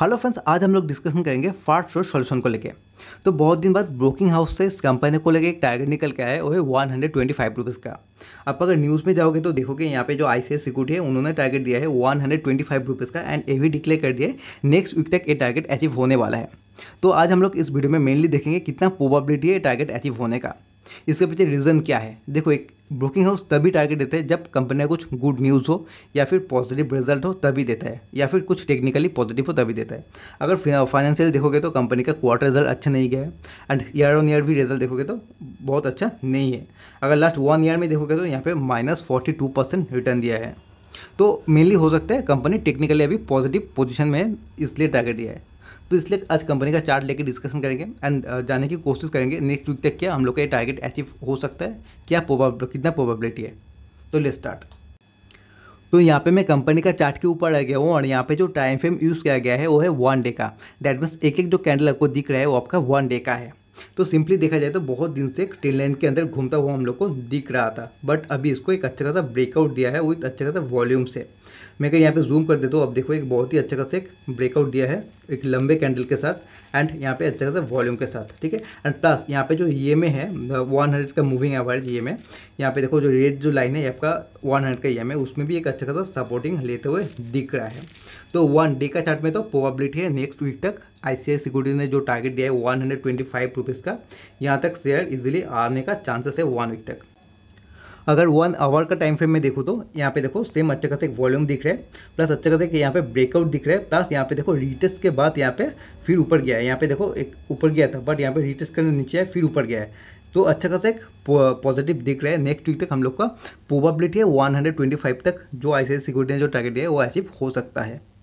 hello friends आज हम लोग डिस्कशन करेंगे फास्ट शोर सोल्यूशन को लेके तो बहुत दिन बाद ब्रोकिंग हाउस से इस कंपनी को लेके एक टारगेट निकल के आया है वो है one hundred twenty five rupees का आप अगर न्यूज़ में जाओगे तो देखोगे यहाँ पे जो आई सी सिक्योरिटी है उन्होंने टारगेट दिया है one hundred twenty five rupees का एंड ए भी डिक्लेयर कर दिया है नेक्स्ट वीक तक ये टारगेट अचीव होने वाला है तो आज हम लोग इस वीडियो में मेनली देखेंगे कितना प्रोबेबिलिटी है टारगेट अचीव होने का इसके पीछे रीज़न क्या है देखो एक ब्रोकिंग हाउस तभी टारगेट देते हैं जब कंपनी का कुछ गुड न्यूज़ हो या फिर पॉजिटिव रिजल्ट हो तभी देता है या फिर कुछ टेक्निकली पॉजिटिव हो तभी देता है अगर फाइनेंशियल देखोगे तो कंपनी का क्वार्टर रिजल्ट अच्छा नहीं गया है एंड ईयर ऑन ईयर भी रिजल्ट देखोगे तो बहुत अच्छा नहीं है अगर लास्ट वन ईयर में देखोगे तो यहाँ पर minus forty two percent return दिया है तो मेनली हो सकता है कंपनी टेक्निकली अभी पॉजिटिव पोजिशन में इसलिए टारगेट दिया है तो इसलिए आज कंपनी का चार्ट लेके डिस्कशन करेंगे एंड uh, जाने की कोशिश करेंगे नेक्स्ट वीक तक क्या हम लोग का ये टारगेट अचीव हो सकता है क्या प्रोबेबिलिटी कितना प्रोबेबिलिटी है तो ले स्टार्ट तो यहाँ पे मैं कंपनी का चार्ट के ऊपर आ गया हूँ और यहाँ पे जो टाइम फ्रेम यूज़ किया गया है वो है वन डे का दैट मीन्स एक एक जो कैंडल आपको दिख रहा है वो आपका वन डे का है तो सिंपली देखा जाए तो बहुत दिन से एक ट्रेन लाइन के अंदर घूमता हुआ हम लोग को दिख रहा था बट अभी इसको एक अच्छा खासा ब्रेकआउट दिया है एक अच्छा खासा वॉल्यूम से मैं अगर यहाँ पे जूम कर देता तो हूँ अब देखो एक बहुत ही अच्छा खासा एक ब्रेकआउट दिया है एक लंबे कैंडल के साथ एंड यहाँ पे अच्छे खासा वॉल्यूम के साथ ठीक है एंड प्लस यहाँ पे जो ई एम है वन हंड्रेड का मूविंग एवरेज एम ए यहाँ पे देखो जो रेड जो लाइन है ये आपका वन हंड्रेड का एम में उसमें भी एक अच्छा खासा सपोर्टिंग लेते हुए दिख रहा है तो वन डे का चार्ट में तो प्रोबेबिलिटी है नेक्स्ट वीक तक आईसीआई सिक्योरिटी ने जो टारगेट दिया है one hundred twenty five rupees का यहाँ तक शेयर इजिली आने का चांसेस है वन वीक तक अगर वन आवर का टाइम फ्रेम में देखूँ तो यहाँ पे देखो सेम अच्छे खासे एक वॉल्यूम दिख रहा है प्लस अच्छे खासा यहाँ पे ब्रेकआउट दिख रहा है प्लस यहाँ पे देखो रिटेस्ट के बाद यहाँ पे फिर ऊपर गया है यहाँ पे देखो एक ऊपर गया था बट यहाँ पे रिटेस्ट करने नीचे है फिर ऊपर गया है तो अच्छा खासा एक पॉजिटिव दिख रहा है नेक्स्ट वीक तक हम लोग का प्रोबेबिलिटी है 125 तक जो आई सी सिक्योरिटी ने जो टारगेट दिया है वो अचीव हो सकता है